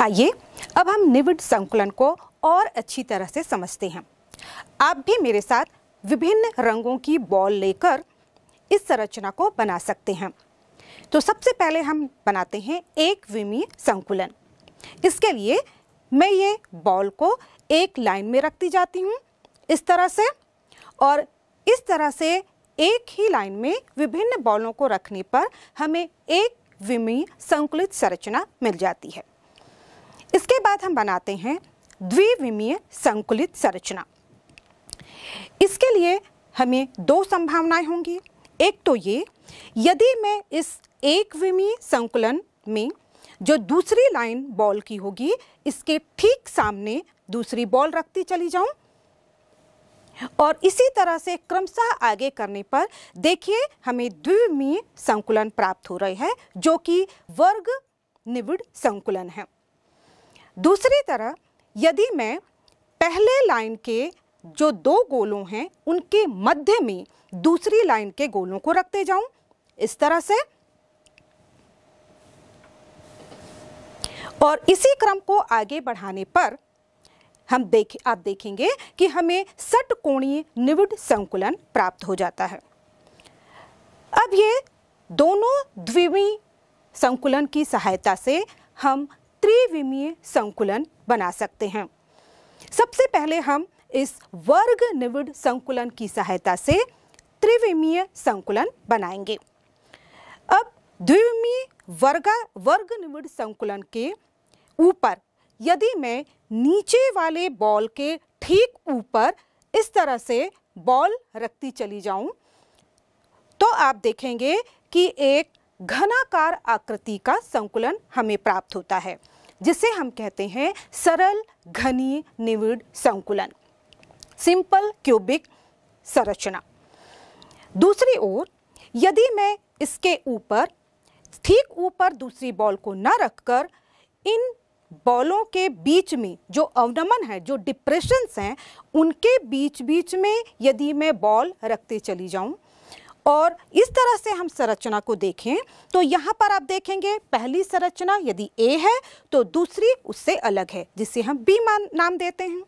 आइए अब हम निविड संकुलन को और अच्छी तरह से समझते हैं आप भी मेरे साथ विभिन्न रंगों की बॉल लेकर इस संरचना को बना सकते हैं तो सबसे पहले हम बनाते हैं एक विमीय संकुलन इसके लिए मैं ये बॉल को एक लाइन में रखती जाती हूँ इस तरह से और इस तरह से एक ही लाइन में विभिन्न बॉलों को रखने पर हमें एक विमीय संकुलित संरचना मिल जाती है इसके बाद हम बनाते हैं द्विविमीय संकुलित संरचना इसके लिए हमें दो संभावनाएं होंगी एक तो ये यदि मैं इस एक विमीय संकुलन में जो दूसरी लाइन बॉल की होगी इसके ठीक सामने दूसरी बॉल रखती चली जाऊं और इसी तरह से क्रमशः आगे करने पर देखिए हमें द्विमीय संकुलन प्राप्त हो रहे हैं जो कि वर्ग निविड़ संकुलन है दूसरी तरह यदि मैं पहले लाइन के जो दो गोलों हैं उनके मध्य में दूसरी लाइन के गोलों को रखते जाऊं इस तरह से और इसी क्रम को आगे बढ़ाने पर हम देख आप देखेंगे कि हमें सट कोणीय निविड संकुलन प्राप्त हो जाता है अब ये दोनों द्विवी संकुलन की सहायता से हम त्रिविमीय संकुलन बना सकते हैं सबसे पहले हम इस वर्ग निविड संकुलन की सहायता से त्रिविमीय संकुलन बनाएंगे अब द्विविमीय वर्ग वर्ग निविड संकुलन के ऊपर यदि मैं नीचे वाले बॉल के ठीक ऊपर इस तरह से बॉल रखती चली जाऊं तो आप देखेंगे कि एक घनाकार आकृति का संकुलन हमें प्राप्त होता है जिसे हम कहते हैं सरल घनी निविड़ संकुलन सिंपल क्यूबिक संरचना दूसरी ओर यदि मैं इसके ऊपर ठीक ऊपर दूसरी बॉल को न रखकर इन बॉलों के बीच में जो अवनमन है जो डिप्रेशंस हैं उनके बीच बीच में यदि मैं बॉल रखते चली जाऊं और इस तरह से हम संरचना को देखें तो यहाँ पर आप देखेंगे पहली संरचना यदि ए है तो दूसरी उससे अलग है जिसे हम बी मान नाम देते हैं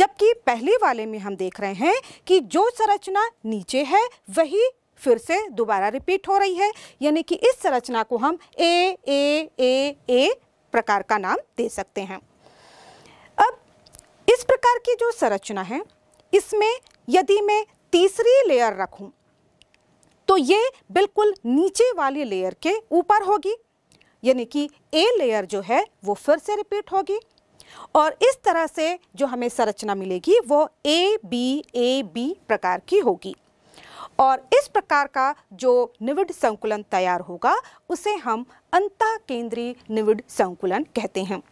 जबकि पहले वाले में हम देख रहे हैं कि जो संरचना नीचे है वही फिर से दोबारा रिपीट हो रही है यानी कि इस संरचना को हम ए ए ए ए प्रकार का नाम दे सकते हैं अब इस प्रकार की जो संरचना है इसमें यदि मैं तीसरी लेयर रखूं तो ये बिल्कुल नीचे वाली लेयर के ऊपर होगी यानी कि ए लेयर जो है वो फिर से रिपीट होगी और इस तरह से जो हमें संरचना मिलेगी वो ए बी ए बी प्रकार की होगी और इस प्रकार का जो निविड संकुलन तैयार होगा उसे हम अंत केंद्रीय निविड संकुलन कहते हैं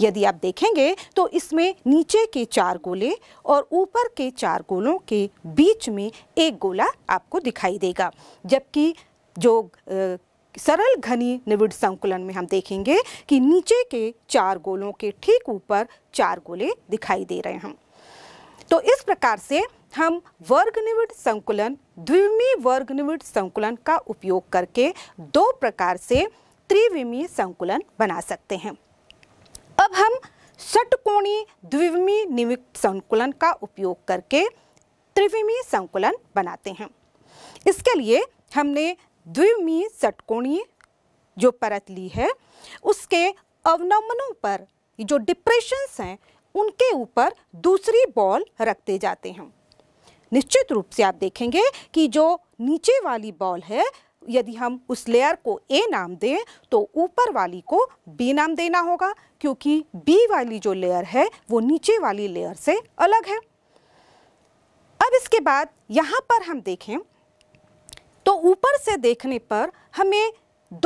यदि आप देखेंगे तो इसमें नीचे के चार गोले और ऊपर के चार गोलों के बीच में एक गोला आपको दिखाई देगा जबकि जो आ, सरल घनी निविड़ संकुलन में हम देखेंगे कि नीचे के चार गोलों के ठीक ऊपर चार गोले दिखाई दे रहे हैं तो इस प्रकार से हम वर्ग निविड़ संकुलन द्विमी वर्ग निविड़ संकुलन का उपयोग करके दो प्रकार से त्रिविमीय संकुलन बना सकते हैं अब हम षटकोणीय द्विविमी निमित संकुलन का उपयोग करके त्रिविमी संकुलन बनाते हैं इसके लिए हमने द्विविमी षटकोणीय जो परत ली है उसके अवनमनों पर जो डिप्रेशंस हैं उनके ऊपर दूसरी बॉल रखते जाते हैं निश्चित रूप से आप देखेंगे कि जो नीचे वाली बॉल है यदि हम उस लेयर को ए नाम दें तो ऊपर वाली को बी नाम देना होगा क्योंकि बी वाली जो लेयर है वो नीचे वाली लेयर से अलग है अब इसके बाद यहाँ पर हम देखें तो ऊपर से देखने पर हमें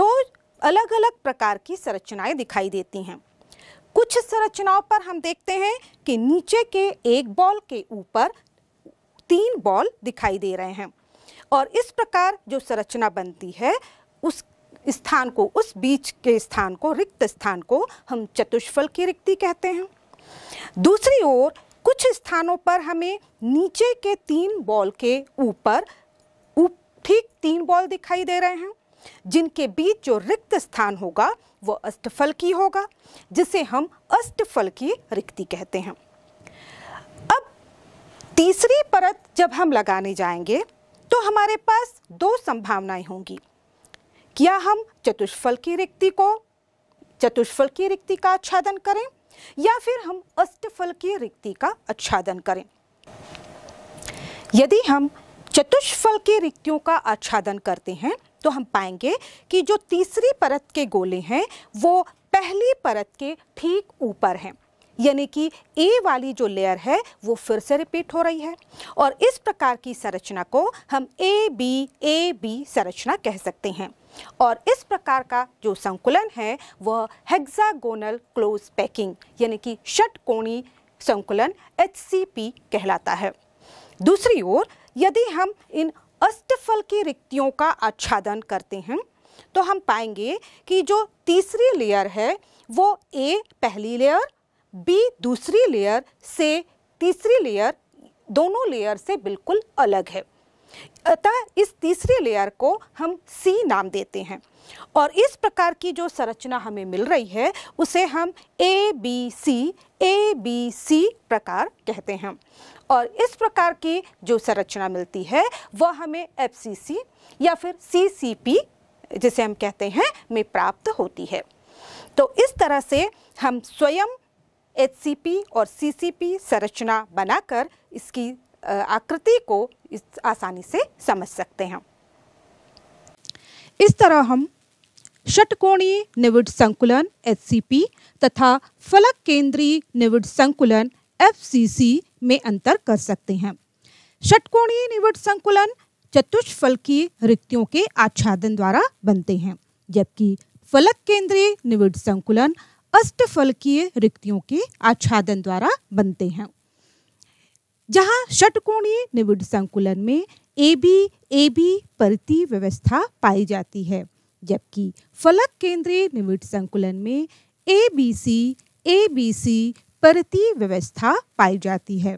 दो अलग अलग प्रकार की संरचनाएं दिखाई देती हैं कुछ संरचनाओं पर हम देखते हैं कि नीचे के एक बॉल के ऊपर तीन बॉल दिखाई दे रहे हैं और इस प्रकार जो संरचना बनती है उस स्थान को उस बीच के स्थान को रिक्त स्थान को हम चतुष्फल की रिक्ति कहते हैं दूसरी ओर कुछ स्थानों पर हमें नीचे के तीन बॉल के ऊपर ठीक तीन बॉल दिखाई दे रहे हैं जिनके बीच जो रिक्त स्थान होगा वो अष्टफल की होगा जिसे हम अष्टफल की रिक्ति कहते हैं अब तीसरी परत जब हम लगाने जाएंगे तो हमारे पास दो संभावनाएं होंगी क्या हम चतुष्फल की रिक्ति को चतुष्फल की रिक्ति का आच्छादन करें या फिर हम अष्टफल की रिक्ति का आच्छादन करें यदि हम चतुष्फल की रिक्तियों का आच्छादन करते हैं तो हम पाएंगे कि जो तीसरी परत के गोले हैं वो पहली परत के ठीक ऊपर हैं यानी कि ए वाली जो लेयर है वो फिर से रिपीट हो रही है और इस प्रकार की संरचना को हम ए बी ए बी संरचना कह सकते हैं और इस प्रकार का जो संकुलन है वह हेक्सागोनल क्लोज पैकिंग यानी कि षटकोणी संकुलन एच कहलाता है दूसरी ओर यदि हम इन अष्टफल की रिक्तियों का आच्छादन करते हैं तो हम पाएंगे कि जो तीसरी लेयर है वो ए पहली लेयर बी दूसरी लेयर से तीसरी लेयर दोनों लेयर से बिल्कुल अलग है अतः इस तीसरी लेयर को हम सी नाम देते हैं और इस प्रकार की जो संरचना हमें मिल रही है उसे हम A B C A B C प्रकार कहते हैं और इस प्रकार की जो संरचना मिलती है वह हमें एफ सी सी या फिर सी सी पी जिसे हम कहते हैं में प्राप्त होती है तो इस तरह से हम स्वयं एच और सी संरचना बनाकर इसकी आकृति को इस आसानी से समझ सकते हैं इस तरह हम षटकोणीय निविड संकुलन एच तथा फलक केंद्रीय निविड संकुलन एफ में अंतर कर सकते हैं षटकोणीय निविड संकुलन चतुष्फलकीय रिक्तियों के आच्छादन द्वारा बनते हैं जबकि फलक केंद्रीय निविड संकुलन अष्टफलकीय रिक्तियों के आच्छादन द्वारा बनते हैं जहां षटकोणीय निविड संकुलन में ए बी ए बी परिति व्यवस्था पाई जाती है जबकि फलक केंद्रीय निविड संकुलन में A B C A B C परिति व्यवस्था पाई जाती है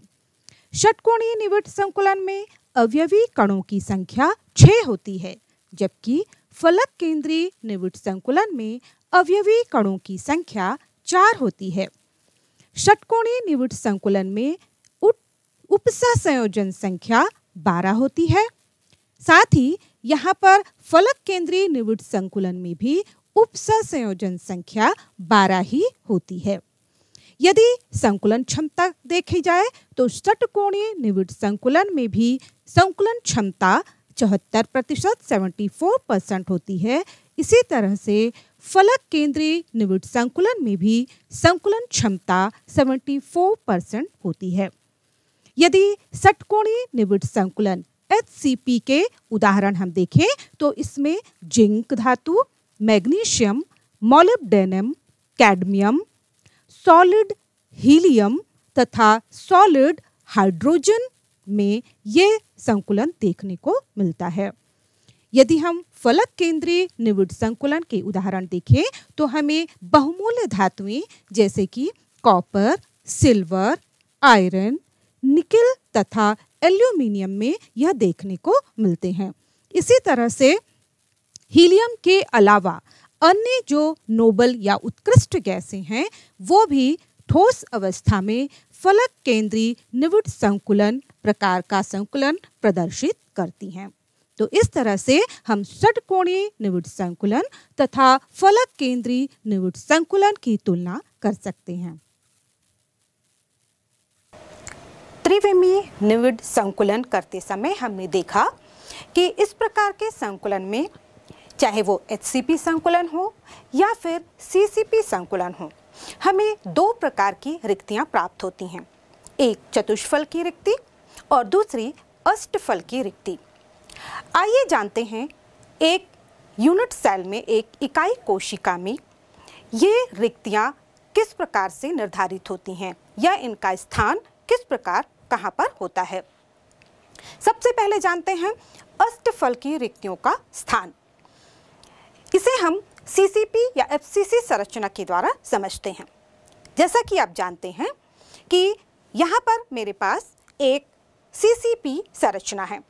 षटकोणीय निविड संकुलन में अवयवी कणों की संख्या छः होती है जबकि फलक केंद्रीय निविट संकुलन में अवयवी कणों की संख्या चार होती है षटकोणीय निविट संकुलन में उपसा संयोजन संख्या बारह होती है साथ ही यहाँ पर फलक केंद्रीय निविट संकुलन में भी उपसा संयोजन संख्या बारह ही होती है यदि संकुलन क्षमता देखी जाए तो षटकोणीय निविट संकुलन में भी संकुलन क्षमता चौहत्तर प्रतिशत सेवेंटी फोर परसेंट होती है इसी तरह से फलक केंद्रीय निविड संकुलन में भी संकुलन क्षमता सेवेंटी फोर परसेंट होती है यदि सटकोणी निविड संकुलन एच के उदाहरण हम देखें तो इसमें जिंक धातु magnesium molybdenum cadmium solid helium तथा सॉलिड हाइड्रोजन में ये संकुलन देखने को मिलता है यदि हम फलक केंद्रीय निविड संकुलन के उदाहरण देखें तो हमें बहुमूल्य धातुएं जैसे कि कॉपर सिल्वर आयरन निकल तथा एल्यूमिनियम में यह देखने को मिलते हैं इसी तरह से हीलियम के अलावा अन्य जो नोबल या उत्कृष्ट गैसें हैं वो भी ठोस अवस्था में फलक केंद्रीय निविड संकुलन प्रकार का संकुलन प्रदर्शित करती हैं तो इस तरह से हम षटकोणीय निविड संकुलन तथा फलक केंद्रीय निविड संकुलन की तुलना कर सकते हैं त्रिविमीय निविड संकुलन करते समय हमने देखा कि इस प्रकार के संकुलन में चाहे वो एच संकुलन हो या फिर सी संकुलन हो हमें दो प्रकार की रिक्तियां प्राप्त होती हैं एक चतुष्फल की रिक्ति और दूसरी अष्टफल की रिक्ति आइए जानते हैं एक यूनिट सेल में एक इकाई कोशिका में ये रिक्तियाँ किस प्रकार से निर्धारित होती हैं या इनका स्थान किस प्रकार कहाँ पर होता है सबसे पहले जानते हैं अष्टफल की रिक्तियों का स्थान इसे हम सीसीपी या एफसीसी संरचना के द्वारा समझते हैं जैसा कि आप जानते हैं कि यहाँ पर मेरे पास एक सीसीपी संरचना है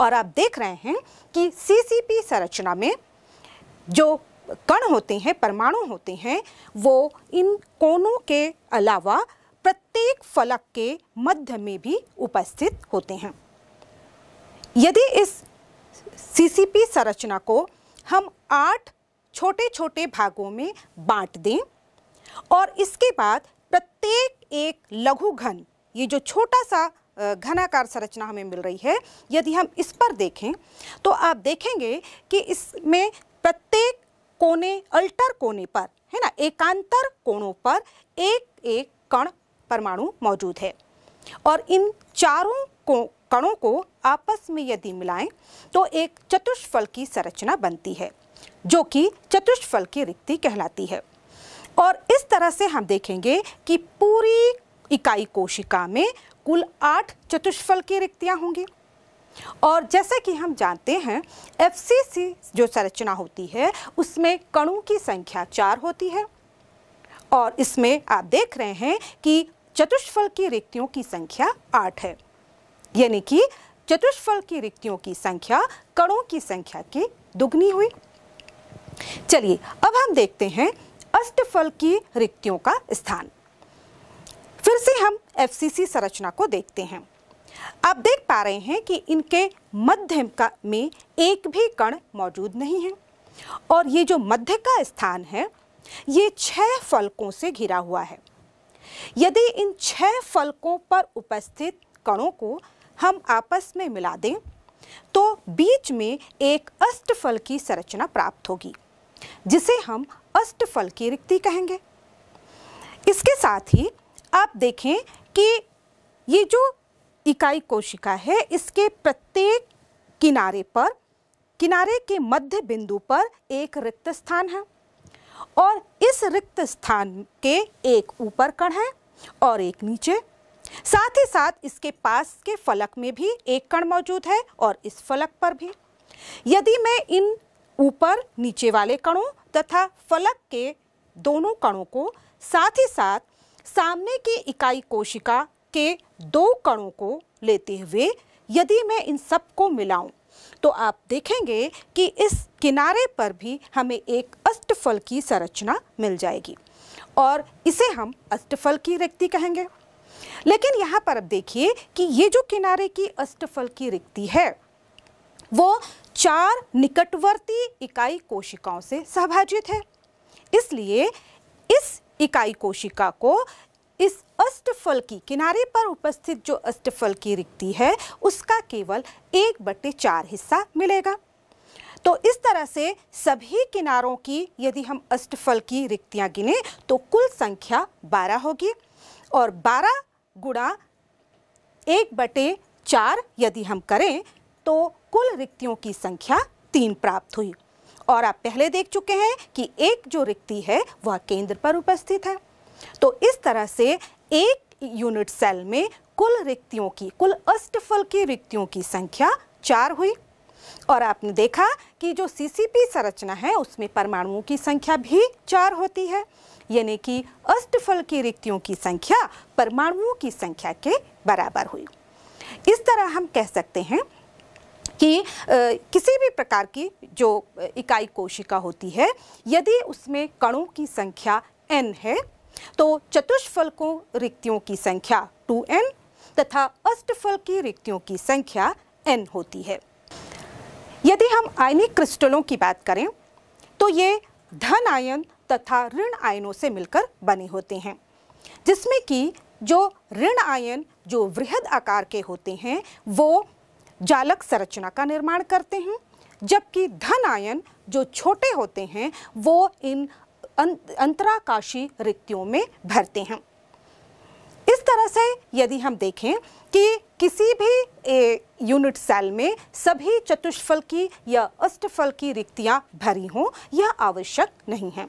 और आप देख रहे हैं कि सीसीपी संरचना में जो कण होते हैं परमाणु होते हैं वो इन कोनों के अलावा प्रत्येक फलक के मध्य में भी उपस्थित होते हैं यदि इस सीसीपी संरचना को हम आठ छोटे छोटे भागों में बांट दें और इसके बाद प्रत्येक एक लघु घन ये जो छोटा सा घनाकार संरचना हमें मिल रही है यदि हम इस पर देखें तो आप देखेंगे कि इसमें प्रत्येक कोने अल्टर कोने पर है ना एकांतर कोणों पर एक एक कण परमाणु मौजूद है और इन चारों को कणों को आपस में यदि मिलाएं तो एक चतुष्फल की संरचना बनती है जो कि चतुष्फल की रिक्ति कहलाती है और इस तरह से हम देखेंगे कि पूरी इकाई कोशिका में कुल आठ चतुष्फल की रिक्तियाँ होंगी और जैसा कि हम जानते हैं एफ जो संरचना होती है उसमें कणों की संख्या चार होती है और इसमें आप देख रहे हैं कि चतुष्फल की रिक्तियों की संख्या आठ है यानी कि चतुष्फल की रिक्तियों की संख्या कणों की संख्या की दुगनी हुई चलिए अब हम देखते हैं अष्टफल की रिक्तियों का स्थान एफसीसी संरचना को देखते हैं आप देख पा रहे हैं कि इनके मध्य का में एक भी कण मौजूद नहीं है और ये जो मध्य का स्थान है ये छह फलकों से घिरा हुआ है यदि इन छह फलकों पर उपस्थित कणों को हम आपस में मिला दें तो बीच में एक अष्टफल की संरचना प्राप्त होगी जिसे हम अष्टफल की रिक्ति कहेंगे इसके साथ ही आप देखें कि ये जो इकाई कोशिका है इसके प्रत्येक किनारे पर किनारे के मध्य बिंदु पर एक रिक्त स्थान है और इस रिक्त स्थान के एक ऊपर कण है और एक नीचे साथ ही साथ इसके पास के फलक में भी एक कण मौजूद है और इस फलक पर भी यदि मैं इन ऊपर नीचे वाले कणों तथा फलक के दोनों कणों को साथ ही साथ सामने की इकाई कोशिका के दो कणों को लेते हुए यदि मैं इन सबको मिलाऊं तो आप देखेंगे कि इस किनारे पर भी हमें एक अष्टफल की संरचना मिल जाएगी और इसे हम अष्टफल की रिक्ति कहेंगे लेकिन यहाँ पर अब देखिए कि ये जो किनारे की अष्टफल की रिक्ति है वो चार निकटवर्ती इकाई कोशिकाओं से सहभाजित है इसलिए इस इकाई कोशिका को इस अष्टफल की किनारे पर उपस्थित जो अष्टफल की रिक्ति है उसका केवल एक बटे चार हिस्सा मिलेगा तो इस तरह से सभी किनारों की यदि हम अष्टफल की रिक्तियाँ गिने तो कुल संख्या बारह होगी और बारह गुणा एक बटे चार यदि हम करें तो कुल रिक्तियों की संख्या तीन प्राप्त हुई और आप पहले देख चुके हैं कि एक जो रिक्ति है वह केंद्र पर उपस्थित है तो इस तरह से एक यूनिट सेल में कुल रिक्तियों की कुल अष्टफल की रिक्तियों की संख्या चार हुई और आपने देखा कि जो सीसीपी संरचना है उसमें परमाणुओं की संख्या भी चार होती है यानी कि अष्टफल की रिक्तियों की संख्या परमाणुओं की संख्या के बराबर हुई इस तरह हम कह सकते हैं कि किसी भी प्रकार की जो इकाई कोशिका होती है यदि उसमें कणों की संख्या एन है तो चतुष्फलकों रिक्तियों की संख्या टू एन तथा अष्टफल की रिक्तियों की संख्या एन होती है यदि हम आयनिक क्रिस्टलों की बात करें तो ये धन आयन तथा ऋण आयनों से मिलकर बने होते हैं जिसमें कि जो ऋण आयन जो वृहद आकार के होते हैं वो जालक संरचना का निर्माण करते हैं जबकि धन आयन जो छोटे होते हैं वो इन अं-, अंतराकाशी रिक्तियों में भरते हैं इस तरह से यदि हम देखें कि किसी भी यूनिट सेल में सभी चतुष्फल की या अष्टफल की रिक्तियां भरी हों यह आवश्यक नहीं है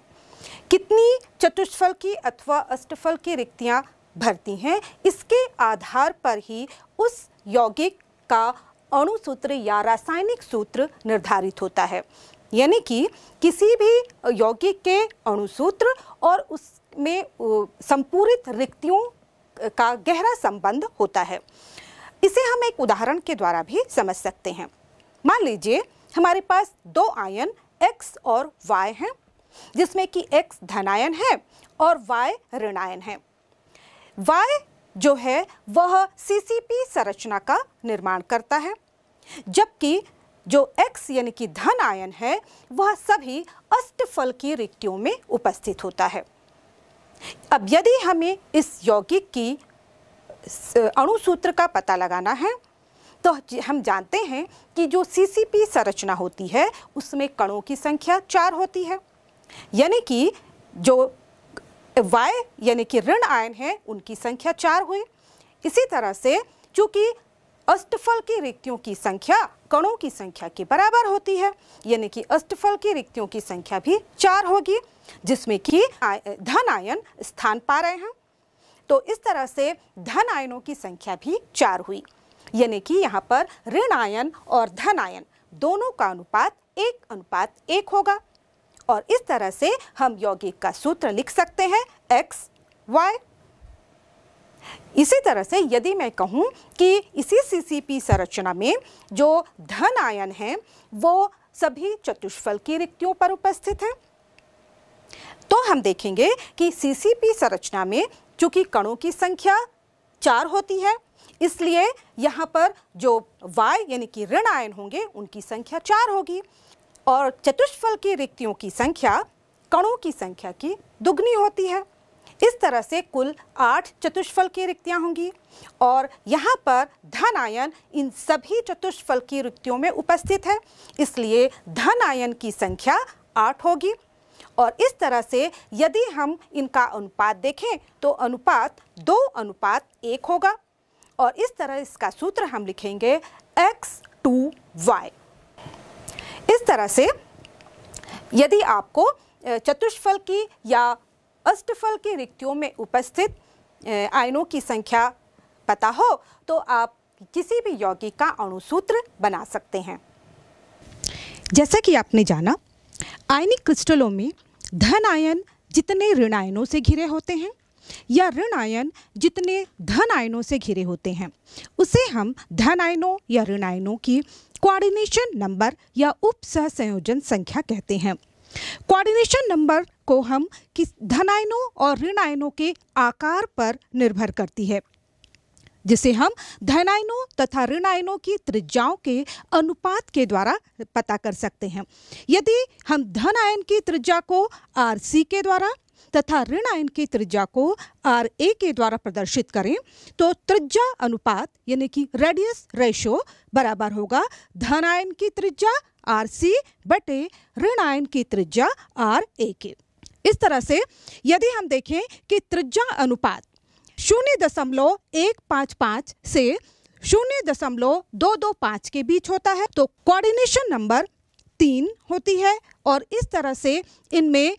कितनी चतुष्फल की अथवा अष्टफल की रिक्तियां भरती हैं इसके आधार पर ही उस यौगिक का अणुसूत्र या रासायनिक सूत्र निर्धारित होता है यानी कि किसी भी यौगिक के अणुसूत्र और उसमें संपूरित रिक्तियों का गहरा संबंध होता है इसे हम एक उदाहरण के द्वारा भी समझ सकते हैं मान लीजिए हमारे पास दो आयन x और y हैं जिसमें कि x धनायन है और y ऋणायन है y जो है वह सीसीपी संरचना का निर्माण करता है जबकि जो एक्स यानी कि धन आयन है वह सभी अष्टफल की रिक्तियों में उपस्थित होता है अब यदि हमें इस यौगिक की अणुसूत्र का पता लगाना है तो हम जानते हैं कि जो सीसीपी संरचना होती है उसमें कणों की संख्या चार होती है यानी कि जो वाय यानी कि ऋण आयन है उनकी संख्या चार हुई इसी तरह से चूंकि अष्टफल की रिक्तियों की संख्या कणों की संख्या के बराबर होती है यानी कि अष्टफल की रिक्तियों की संख्या भी चार होगी जिसमें कि धन आयन स्थान पा रहे हैं तो इस तरह से धन आयनों की संख्या भी चार हुई यानी कि यहाँ पर ऋण आयन और धन आयन दोनों का अनुपात एक अनुपात एक होगा और इस तरह से हम यौगिक का सूत्र लिख सकते हैं एक्स वाई इसी तरह से यदि मैं कहूं कि इसी सीसीपी संरचना में जो धन आयन है वो सभी चतुष्फल की रिक्तियों पर उपस्थित है तो हम देखेंगे कि सीसीपी संरचना में चूंकि कणों की संख्या चार होती है इसलिए यहाँ पर जो वाय यानी कि ऋण आयन होंगे उनकी संख्या चार होगी और चतुष्फल की रिक्तियों की संख्या कणों की संख्या की दुगनी होती है इस तरह से कुल आठ चतुष्फल की रिक्तियाँ होंगी और यहाँ पर धन आयन इन सभी चतुष्फल की रिक्तियों में उपस्थित है इसलिए धन आयन की संख्या आठ होगी और इस तरह से यदि हम इनका अनुपात देखें तो अनुपात दो अनुपात एक होगा और इस तरह इसका सूत्र हम लिखेंगे एक्स टू वाई इस तरह से यदि आपको चतुष्फल की या अष्टफल की रिक्तियों में उपस्थित आयनों की संख्या पता हो तो आप किसी भी यौगिक का अणुसूत्र बना सकते हैं जैसा कि आपने जाना आयनिक क्रिस्टलों में धन आयन जितने ऋण आयनों से घिरे होते हैं या ऋण आयन जितने धन आयनों से घिरे होते हैं उसे हम धन आयनों या ऋण आयनों की कोऑर्डिनेशन नंबर या उप सह संयोजन संख्या कहते हैं कोऑर्डिनेशन नंबर को हम किस धनायनों और ऋणायनों के आकार पर निर्भर करती है जिसे हम धनायनों तथा ऋणायनों की त्रिज्याओं के अनुपात के द्वारा पता कर सकते हैं यदि हम धन आयन की त्रिज्या को आर के द्वारा तथा ऋण आयन की त्रिज्या को आर ए के द्वारा प्रदर्शित करें तो त्रिज्या अनुपात यानी कि रेडियस रेशो बराबर होगा धन आयन की त्रिज्या आर सी बटे ऋण आयन की त्रिज्या आर ए के इस तरह से यदि हम देखें कि त्रिज्या अनुपात शून्य दशमलव एक पाँच पाँच से शून्य दशमलव दो दो पाँच के बीच होता है तो कोऑर्डिनेशन नंबर तीन होती है और इस तरह से इनमें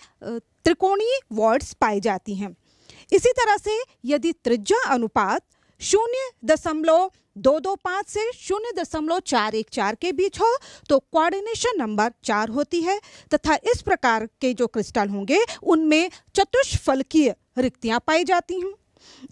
त्रिकोणीय वॉर्ड्स पाई जाती हैं इसी तरह से यदि त्रिज्या अनुपात शून्य दशमलव दो दो पाँच से शून्य दशमलव चार एक चार के बीच हो तो कोऑर्डिनेशन नंबर चार होती है तथा इस प्रकार के जो क्रिस्टल होंगे उनमें चतुष्फलकीय रिक्तियाँ पाई जाती हैं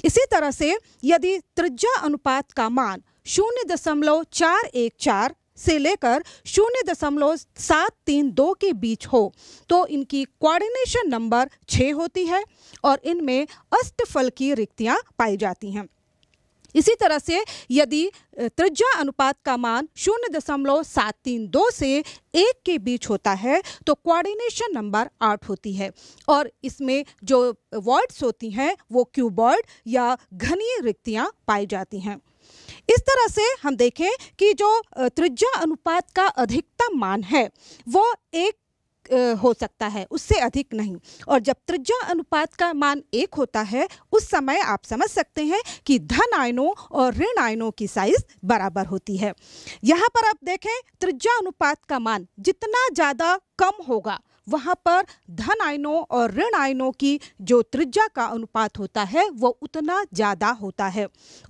इसी तरह से यदि त्रिज्या अनुपात का मान शून्य दशमलव चार एक चार से लेकर शून्य दशमलव सात तीन दो के बीच हो तो इनकी कोऑर्डिनेशन नंबर छः होती है और इनमें अष्टफल की रिक्तियाँ पाई जाती हैं इसी तरह से यदि त्रिज्या अनुपात का मान शून्य दशमलव सात तीन दो से एक के बीच होता है तो कोऑर्डिनेशन नंबर आठ होती है और इसमें जो वर्ड्स होती हैं वो क्यूबर्ड या घनीय रिक्तियाँ पाई जाती हैं इस तरह से हम देखें कि जो त्रिज्या अनुपात का अधिकतम मान है वो एक हो सकता है उससे अधिक नहीं और जब त्रिज्या अनुपात का मान एक होता है उस समय आप समझ सकते हैं कि धन आयनों और ऋण आयनों की साइज बराबर होती है यहाँ पर आप देखें त्रिज्या अनुपात का मान जितना ज़्यादा कम होगा वहाँ पर धन आयनों और ऋण आयनों की जो त्रिज्या का अनुपात होता है वो उतना ज़्यादा होता है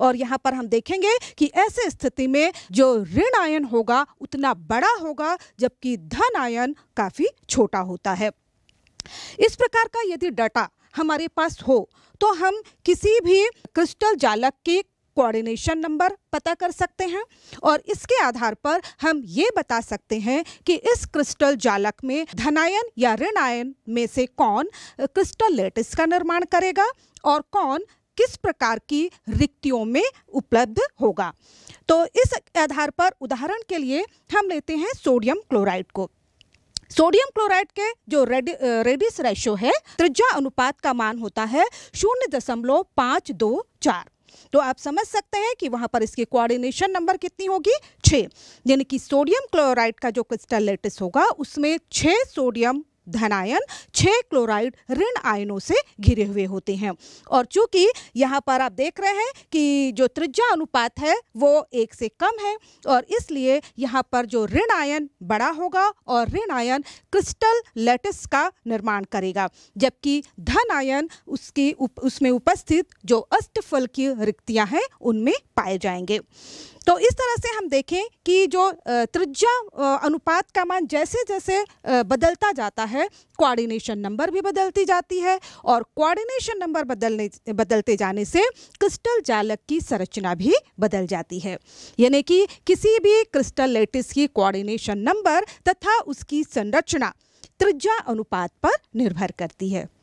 और यहाँ पर हम देखेंगे कि ऐसे स्थिति में जो ऋण आयन होगा उतना बड़ा होगा जबकि धन आयन काफ़ी छोटा होता है इस प्रकार का यदि डाटा हमारे पास हो तो हम किसी भी क्रिस्टल जालक के कोऑर्डिनेशन नंबर पता कर सकते हैं और इसके आधार पर हम ये बता सकते हैं कि इस क्रिस्टल जालक में धनायन या ऋण आयन में से कौन क्रिस्टल लेटिस का निर्माण करेगा और कौन किस प्रकार की रिक्तियों में उपलब्ध होगा तो इस आधार पर उदाहरण के लिए हम लेते हैं सोडियम क्लोराइड को सोडियम क्लोराइड के जो रेड रेडिस रेशो है त्रिज्या अनुपात का मान होता है शून्य दशमलव पाँच दो चार तो आप समझ सकते हैं कि वहाँ पर इसकी कोऑर्डिनेशन नंबर कितनी होगी छः यानी कि सोडियम क्लोराइड का जो क्रिस्टल लेटिस होगा उसमें छः सोडियम धनायन छः क्लोराइड ऋण आयनों से घिरे हुए होते हैं और चूंकि यहाँ पर आप देख रहे हैं कि जो त्रिज्या अनुपात है वो एक से कम है और इसलिए यहाँ पर जो ऋण आयन बड़ा होगा और ऋण आयन क्रिस्टल लेटिस का निर्माण करेगा जबकि धन आयन उसकी उप, उसमें उपस्थित जो अष्टफल की रिक्तियाँ हैं उनमें पाए जाएंगे तो इस तरह से हम देखें कि जो त्रिज्या अनुपात का मान जैसे जैसे बदलता जाता है कोऑर्डिनेशन नंबर भी बदलती जाती है और कोऑर्डिनेशन नंबर बदलने बदलते जाने से क्रिस्टल जालक की संरचना भी बदल जाती है यानी कि किसी भी क्रिस्टल लेटिस की कोऑर्डिनेशन नंबर तथा उसकी संरचना त्रिज्या अनुपात पर निर्भर करती है